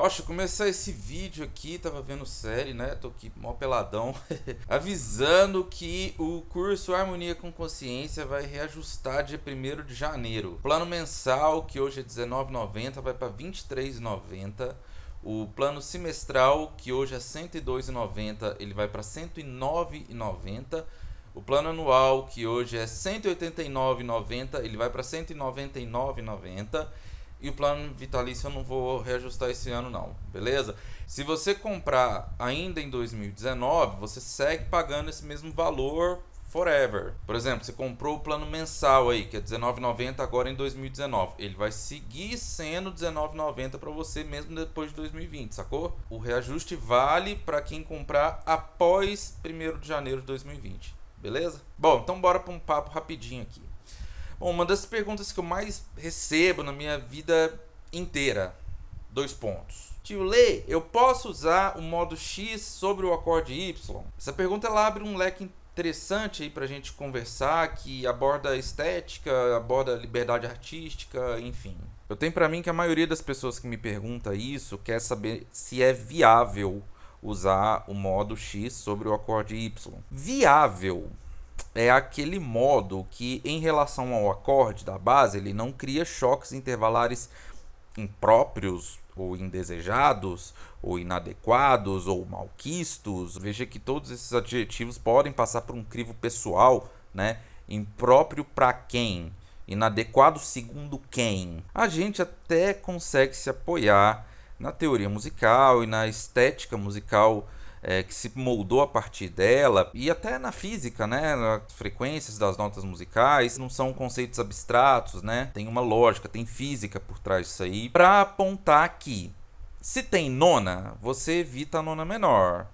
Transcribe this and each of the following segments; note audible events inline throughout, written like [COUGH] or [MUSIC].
Oxe, começar esse vídeo aqui, tava vendo série, né? Tô aqui mó peladão. [LAUGHS] avisando que o curso Harmonia com Consciência vai reajustar dia 1 de janeiro. Plano mensal, que hoje é R$19,90, vai para R$23,90. O plano semestral, que hoje é R$102,90, 102,90, ele vai para R$109,90. 109,90. O plano anual, que hoje é R$189,90, 189,90, ele vai para R$ 199,90 e o plano vitalício eu não vou reajustar esse ano não, beleza? Se você comprar ainda em 2019, você segue pagando esse mesmo valor forever. Por exemplo, você comprou o plano mensal aí, que é 19,90 agora em 2019, ele vai seguir sendo 19,90 para você mesmo depois de 2020, sacou? O reajuste vale para quem comprar após 1 de janeiro de 2020, beleza? Bom, então bora para um papo rapidinho aqui. Bom, uma das perguntas que eu mais recebo na minha vida inteira. Dois pontos. Tio Lê, eu posso usar o modo X sobre o acorde Y? Essa pergunta ela abre um leque interessante aí pra gente conversar, que aborda estética, aborda liberdade artística, enfim. Eu tenho para mim que a maioria das pessoas que me pergunta isso quer saber se é viável usar o modo X sobre o acorde Y. Viável é aquele modo que, em relação ao acorde da base, ele não cria choques intervalares impróprios ou indesejados, ou inadequados, ou malquistos. Veja que todos esses adjetivos podem passar por um crivo pessoal, né? Impróprio para quem? Inadequado segundo quem? A gente até consegue se apoiar na teoria musical e na estética musical é, que se moldou a partir dela, e até na física, né? As frequências das notas musicais não são conceitos abstratos, né? Tem uma lógica, tem física por trás disso aí, para apontar que se tem nona, você evita a nona menor.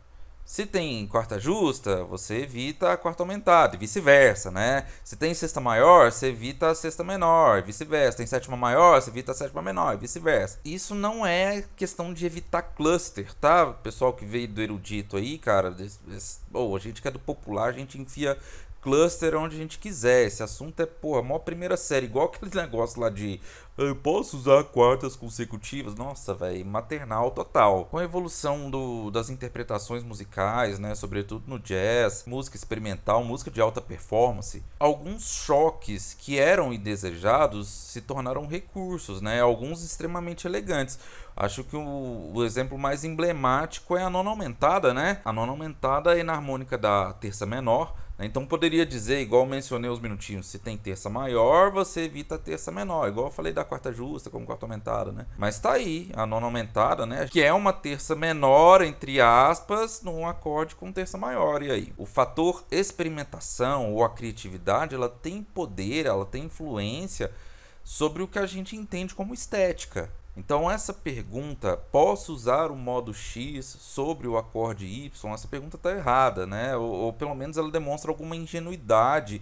Se tem quarta justa, você evita a quarta aumentada e vice-versa, né? Se tem sexta maior, você evita a sexta menor e vice-versa. Tem sétima maior, você evita a sétima menor e vice-versa. Isso não é questão de evitar cluster, tá? Pessoal que veio do erudito aí, cara, ou oh, a gente que é do popular, a gente enfia cluster onde a gente quiser. Esse assunto é, porra, a maior primeira série, igual aquele [LAUGHS] negócio lá de eu posso usar quartas consecutivas? Nossa, velho, maternal total. Com a evolução do, das interpretações musicais, né, sobretudo no jazz, música experimental, música de alta performance, alguns choques que eram indesejados se tornaram recursos, né, alguns extremamente elegantes. Acho que o, o exemplo mais emblemático é a nona aumentada, né? A nona aumentada é na harmônica da terça menor, né? Então poderia dizer, igual mencionei os minutinhos, se tem terça maior, você evita a terça menor. Igual eu falei da quarta justa como quarta aumentada, né? Mas tá aí, a nona aumentada, né? Que é uma terça menor, entre aspas, num acorde com terça maior. E aí? O fator experimentação ou a criatividade, ela tem poder, ela tem influência sobre o que a gente entende como estética. Então essa pergunta, posso usar o modo X sobre o acorde Y? Essa pergunta está errada, né? Ou, ou, pelo menos ela demonstra alguma ingenuidade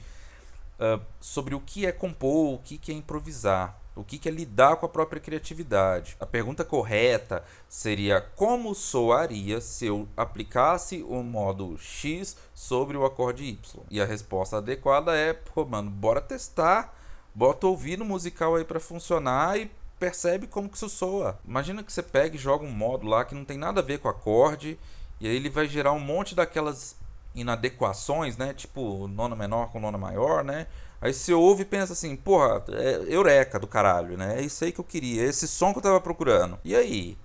uh, sobre o que é compor, o que, que é improvisar, o que, que é lidar com a própria criatividade. A pergunta correta seria como soaria se eu aplicasse o modo X sobre o acorde Y? E a resposta adequada é, pô mano, bora testar, bota o ouvido musical aí para funcionar e percebe como que isso soa. Imagina que você pega e joga um modo lá que não tem nada a ver com acorde, e aí ele vai gerar um monte daquelas inadequações, né? Tipo, nona menor com nona maior, né? Aí você ouve e pensa assim, porra, é eureka do caralho, né? É isso aí que eu queria, é esse som que eu tava procurando. E aí?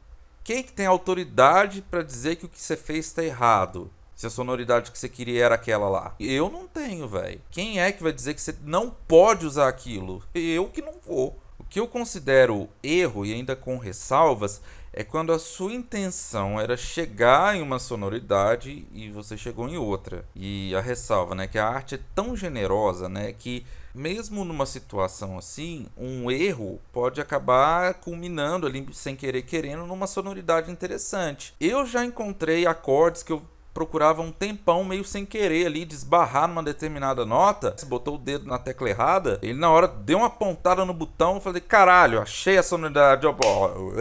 Quem que tem autoridade para dizer que o que você fez tá errado? Se a sonoridade que você queria era aquela lá. Eu não tenho, velho. Quem é que vai dizer que você não pode usar aquilo? Eu que não vou que eu considero erro, e ainda com ressalvas, é quando a sua intenção era chegar em uma sonoridade e você chegou em outra. E a ressalva, né, que a arte é tão generosa, né, que mesmo numa situação assim, um erro pode acabar culminando ali sem querer querendo numa sonoridade interessante. Eu já encontrei acordes que eu procurava um tempão meio sem querer ali desbarrar numa determinada nota, se botou o dedo na tecla errada, ele na hora deu uma pontada no botão e falei: "Caralho, achei a sonoridade, eu,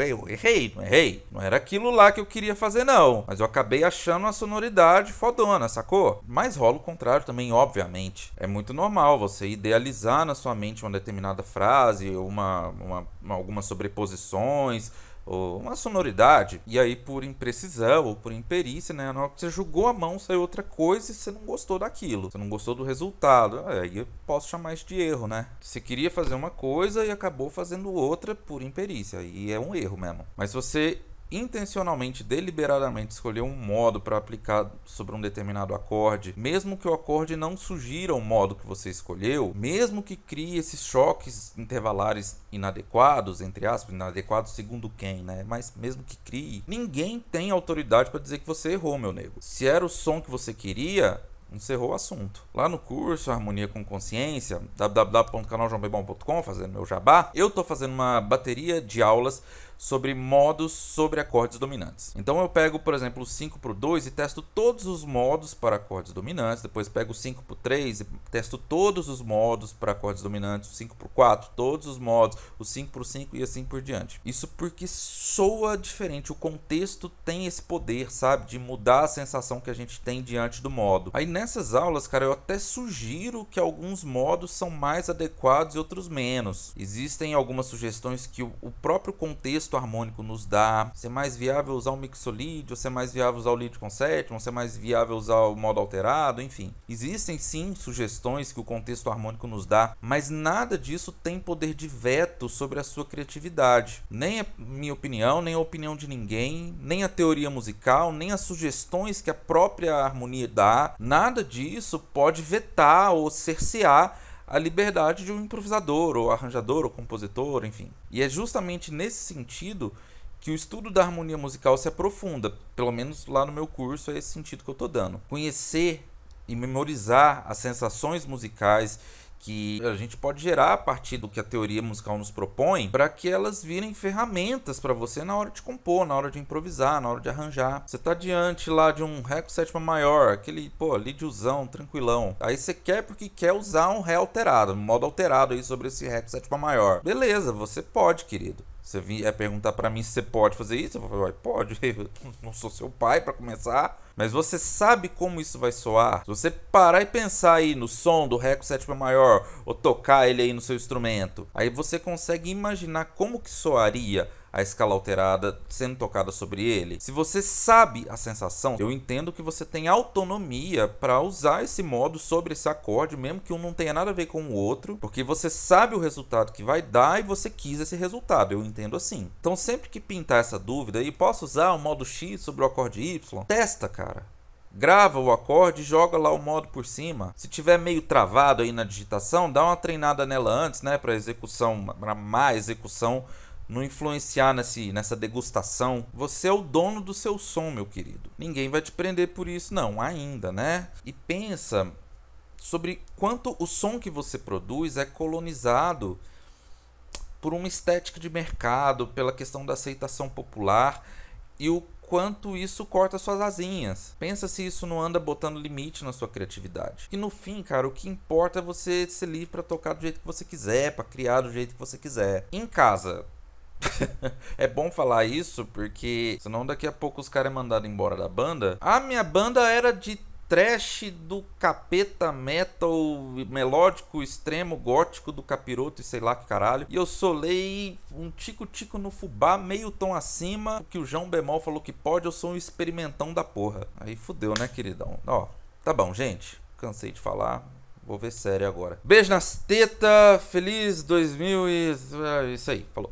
eu errei, não errei. Não era aquilo lá que eu queria fazer não, mas eu acabei achando a sonoridade fodona, sacou? Mas rola o contrário também, obviamente. É muito normal você idealizar na sua mente uma determinada frase, uma, uma algumas sobreposições, ou uma sonoridade, e aí por imprecisão ou por imperícia, né? Na hora que você jogou a mão, saiu outra coisa e você não gostou daquilo. Você não gostou do resultado. É, aí eu posso chamar isso de erro, né? Você queria fazer uma coisa e acabou fazendo outra por imperícia. E é um erro mesmo. Mas você intencionalmente, deliberadamente escolher um modo para aplicar sobre um determinado acorde, mesmo que o acorde não sugira o modo que você escolheu, mesmo que crie esses choques intervalares inadequados, entre aspas, inadequados segundo quem, né? Mas mesmo que crie, ninguém tem autoridade para dizer que você errou, meu nego. Se era o som que você queria, encerrou o assunto. Lá no curso Harmonia com Consciência, www.canaljombebom.com, fazendo meu jabá, eu tô fazendo uma bateria de aulas sobre modos sobre acordes dominantes. Então eu pego, por exemplo, o 5 para o 2 e testo todos os modos para acordes dominantes, depois pego o 5 para o 3 e testo todos os modos para acordes dominantes, o 5 para o 4, todos os modos, o 5 para o 5 e assim por diante. Isso porque soa diferente, o contexto tem esse poder, sabe, de mudar a sensação que a gente tem diante do modo. Aí nessas aulas, cara, eu até sugiro que alguns modos são mais adequados e outros menos. Existem algumas sugestões que o próprio contexto sexto harmônico nos dá, se é mais viável usar o mixolídio, se é mais viável usar o lídio com sétimo, se é mais viável usar o modo alterado, enfim. Existem sim sugestões que o contexto harmônico nos dá, mas nada disso tem poder de veto sobre a sua criatividade. Nem a minha opinião, nem a opinião de ninguém, nem a teoria musical, nem as sugestões que a própria harmonia dá, nada disso pode vetar ou cercear a liberdade de um improvisador, ou arranjador, ou compositor, enfim. E é justamente nesse sentido que o estudo da harmonia musical se aprofunda, pelo menos lá no meu curso é esse sentido que eu estou dando. Conhecer e memorizar as sensações musicais que a gente pode gerar a partir do que a teoria musical nos propõe, para que elas virem ferramentas para você na hora de compor, na hora de improvisar, na hora de arranjar. Você tá diante lá de um ré com sétima maior, aquele, pô, lidiozão, tranquilão. Aí você quer porque quer usar um ré alterado, um modo alterado aí sobre esse ré com sétima maior. Beleza, você pode, querido. Você vier é perguntar para mim se você pode fazer isso, eu vou falar, pode, [LAUGHS] eu não sou seu pai para começar. Mas você sabe como isso vai soar? Se você parar e pensar aí no som do Ré com sétima maior, ou tocar ele aí no seu instrumento, aí você consegue imaginar como que soaria a escala alterada sendo tocada sobre ele, se você sabe a sensação, eu entendo que você tem autonomia para usar esse modo sobre esse acorde, mesmo que um não tenha nada a ver com o outro, porque você sabe o resultado que vai dar e você quis esse resultado. Eu entendo assim. Então, sempre que pintar essa dúvida e posso usar o modo X sobre o acorde Y, testa, cara. Grava o acorde e joga lá o modo por cima. Se tiver meio travado aí na digitação, dá uma treinada nela antes, né, para execução, para má execução não influenciar nesse, nessa degustação, você é o dono do seu som, meu querido. Ninguém vai te prender por isso, não, ainda, né? E pensa sobre quanto o som que você produz é colonizado por uma estética de mercado, pela questão da aceitação popular e o quanto isso corta suas asinhas. Pensa se isso não anda botando limite na sua criatividade. Que no fim, cara, o que importa é você ser livre para tocar do jeito que você quiser, para criar do jeito que você quiser. Em casa, [LAUGHS] é bom falar isso porque senão daqui a pouco os caras é mandado embora da banda. A minha banda era de trash do capeta metal melódico extremo gótico do capiroto e sei lá que caralho. E eu solei um tico-tico no fubá, meio tom acima, que o João Bemol falou que pode, eu sou um experimentão da porra. Aí fudeu, né, queridão? Ó, tá bom, gente. Cansei de falar. Vou ver sério agora. Beijo nas tetas, feliz 2000 e... É, isso aí, falou.